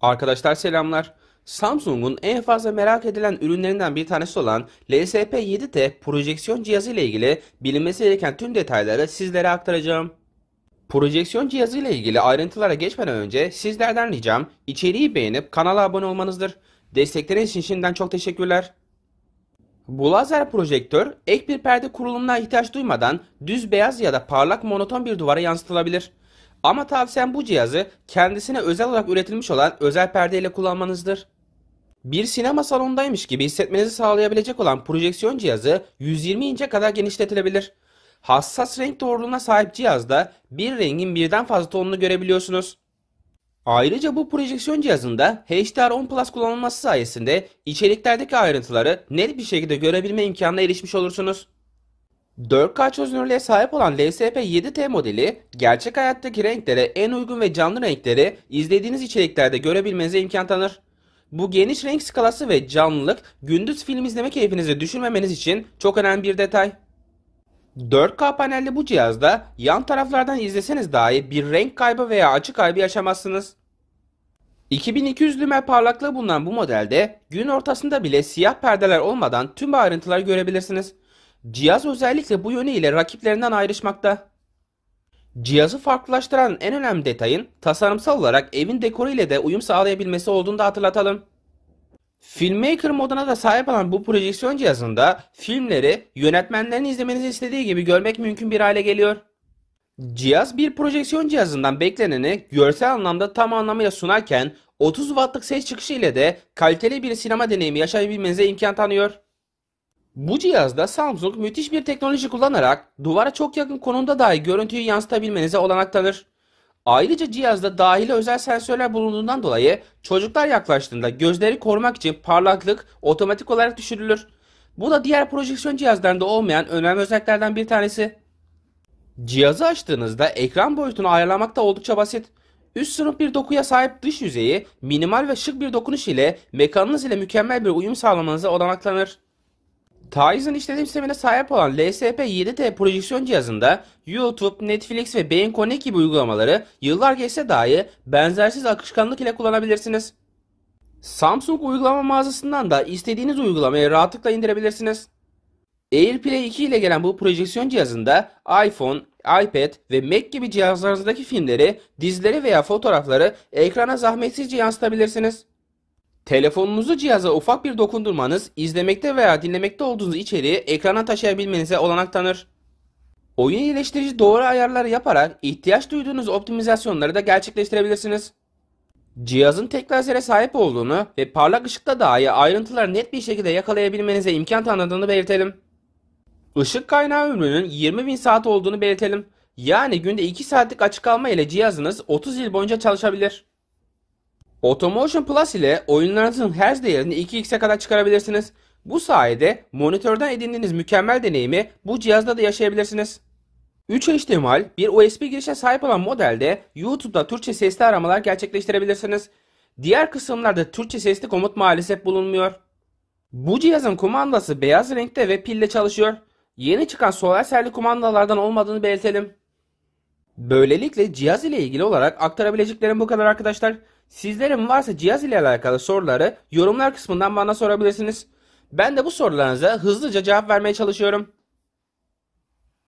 Arkadaşlar selamlar. Samsung'un en fazla merak edilen ürünlerinden bir tanesi olan LSP7T projeksiyon cihazı ile ilgili bilinmesi gereken tüm detayları sizlere aktaracağım. Projeksiyon cihazı ile ilgili ayrıntılara geçmeden önce sizlerden ricam içeriği beğenip kanala abone olmanızdır. Destekleriniz için şimdiden çok teşekkürler. Bu lazer projektör ek bir perde kurulumuna ihtiyaç duymadan düz beyaz ya da parlak monoton bir duvara yansıtılabilir. Ama tavsiyem bu cihazı kendisine özel olarak üretilmiş olan özel perdeyle kullanmanızdır. Bir sinema salonundaymış gibi hissetmenizi sağlayabilecek olan projeksiyon cihazı 120 ince kadar genişletilebilir. Hassas renk doğruluğuna sahip cihazda bir rengin birden fazla tonunu görebiliyorsunuz. Ayrıca bu projeksiyon cihazında HDR10 Plus kullanılması sayesinde içeriklerdeki ayrıntıları net bir şekilde görebilme imkanına erişmiş olursunuz. 4K çözünürlüğe sahip olan LSP7T modeli gerçek hayattaki renklere en uygun ve canlı renkleri izlediğiniz içeriklerde görebilmenize imkan tanır. Bu geniş renk skalası ve canlılık gündüz film izleme keyfinizi düşürmemeniz için çok önemli bir detay. 4K panelli bu cihazda yan taraflardan izleseniz dahi bir renk kaybı veya açı kaybı yaşamazsınız. 2200 lümen parlaklığı bulunan bu modelde gün ortasında bile siyah perdeler olmadan tüm ayrıntıları görebilirsiniz. Cihaz özellikle bu yönüyle rakiplerinden ayrışmakta. Cihazı farklılaştıran en önemli detayın tasarımsal olarak evin dekoru ile de uyum sağlayabilmesi olduğunu da hatırlatalım. Filmmaker moduna da sahip olan bu projeksiyon cihazında filmleri yönetmenlerin izlemenizi istediği gibi görmek mümkün bir hale geliyor. Cihaz bir projeksiyon cihazından bekleneni görsel anlamda tam anlamıyla sunarken 30 wattlık ses çıkışı ile de kaliteli bir sinema deneyimi yaşayabilmenize imkan tanıyor. Bu cihazda Samsung müthiş bir teknoloji kullanarak duvara çok yakın konumda dahi görüntüyü yansıtabilmenize olanak tanır. Ayrıca cihazda dahili özel sensörler bulunduğundan dolayı çocuklar yaklaştığında gözleri korumak için parlaklık otomatik olarak düşürülür. Bu da diğer projeksiyon cihazlarında olmayan önemli özelliklerden bir tanesi. Cihazı açtığınızda ekran boyutunu ayarlamak da oldukça basit. Üst sınıf bir dokuya sahip dış yüzeyi minimal ve şık bir dokunuş ile mekanınız ile mükemmel bir uyum sağlamanıza olanaklanır. Tizen işletim sistemine sahip olan LSP7T projeksiyon cihazında YouTube, Netflix ve Beyin Connect gibi uygulamaları yıllar geçse dahi benzersiz akışkanlık ile kullanabilirsiniz. Samsung uygulama mağazasından da istediğiniz uygulamayı rahatlıkla indirebilirsiniz. AirPlay 2 ile gelen bu projeksiyon cihazında iPhone, iPad ve Mac gibi cihazlarınızdaki filmleri, dizileri veya fotoğrafları ekrana zahmetsizce yansıtabilirsiniz. Telefonunuzu cihaza ufak bir dokundurmanız, izlemekte veya dinlemekte olduğunuz içeriği ekrana taşıyabilmenize olanak tanır. Oyun iyileştirici doğru ayarları yaparak ihtiyaç duyduğunuz optimizasyonları da gerçekleştirebilirsiniz. Cihazın tek lazere sahip olduğunu ve parlak ışıkta dahi ayrıntıları net bir şekilde yakalayabilmenize imkan tanıdığını belirtelim. Işık kaynağı ömrünün 20.000 saat olduğunu belirtelim. Yani günde 2 saatlik açık kalma ile cihazınız 30 yıl boyunca çalışabilir. Automotion Plus ile oyunlarınızın her değerini 2x'e kadar çıkarabilirsiniz. Bu sayede monitörden edindiğiniz mükemmel deneyimi bu cihazda da yaşayabilirsiniz. 3 HDMI, bir USB girişe sahip olan modelde YouTube'da Türkçe sesli aramalar gerçekleştirebilirsiniz. Diğer kısımlarda Türkçe sesli komut maalesef bulunmuyor. Bu cihazın kumandası beyaz renkte ve pille çalışıyor. Yeni çıkan solar serli kumandalardan olmadığını belirtelim. Böylelikle cihaz ile ilgili olarak aktarabileceklerim bu kadar arkadaşlar. Sizlerin varsa cihaz ile alakalı soruları yorumlar kısmından bana sorabilirsiniz. Ben de bu sorularınıza hızlıca cevap vermeye çalışıyorum.